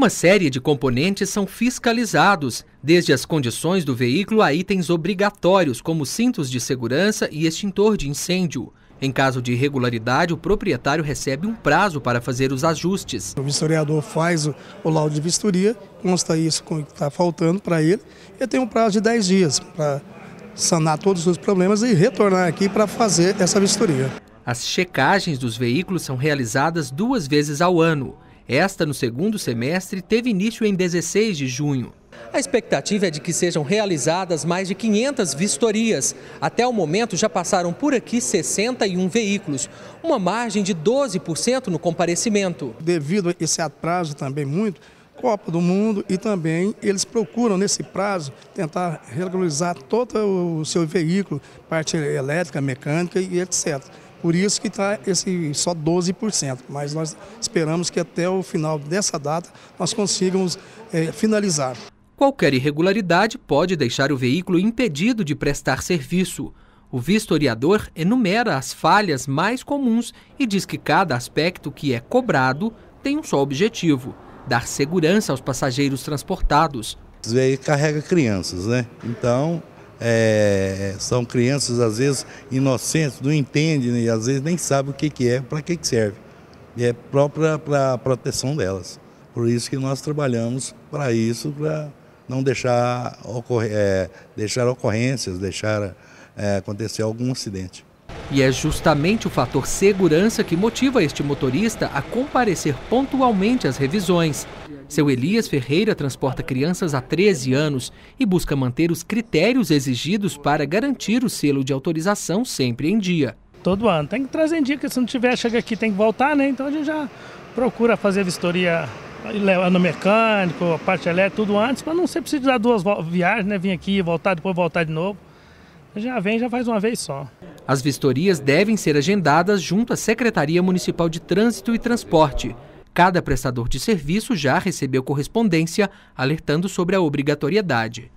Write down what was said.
Uma série de componentes são fiscalizados, desde as condições do veículo a itens obrigatórios, como cintos de segurança e extintor de incêndio. Em caso de irregularidade, o proprietário recebe um prazo para fazer os ajustes. O vistoriador faz o, o laudo de vistoria, consta isso que está faltando para ele, e tem um prazo de 10 dias para sanar todos os problemas e retornar aqui para fazer essa vistoria. As checagens dos veículos são realizadas duas vezes ao ano. Esta, no segundo semestre, teve início em 16 de junho. A expectativa é de que sejam realizadas mais de 500 vistorias. Até o momento já passaram por aqui 61 veículos, uma margem de 12% no comparecimento. Devido a esse atraso também muito, Copa do Mundo e também eles procuram, nesse prazo, tentar regularizar todo o seu veículo, parte elétrica, mecânica e etc. Por isso que está esse só 12%, mas nós esperamos que até o final dessa data nós consigamos é, finalizar. Qualquer irregularidade pode deixar o veículo impedido de prestar serviço. O vistoriador enumera as falhas mais comuns e diz que cada aspecto que é cobrado tem um só objetivo: dar segurança aos passageiros transportados. os aí carrega crianças, né? Então, é, são crianças às vezes inocentes, não entendem e né? às vezes nem sabem o que, que é, para que, que serve. E é própria para a proteção delas. Por isso que nós trabalhamos para isso, para não deixar, ocorrer, é, deixar ocorrências, deixar é, acontecer algum acidente. E é justamente o fator segurança que motiva este motorista a comparecer pontualmente às revisões. Seu Elias Ferreira transporta crianças há 13 anos e busca manter os critérios exigidos para garantir o selo de autorização sempre em dia. Todo ano tem que trazer em dia, porque se não tiver, chega aqui, tem que voltar, né? Então a gente já procura fazer a vistoria no mecânico, a parte elétrica, tudo antes, para não ser precisar duas viagens, né? Vim aqui, voltar, depois voltar de novo. Já vem, já faz uma vez só. As vistorias devem ser agendadas junto à Secretaria Municipal de Trânsito e Transporte. Cada prestador de serviço já recebeu correspondência alertando sobre a obrigatoriedade.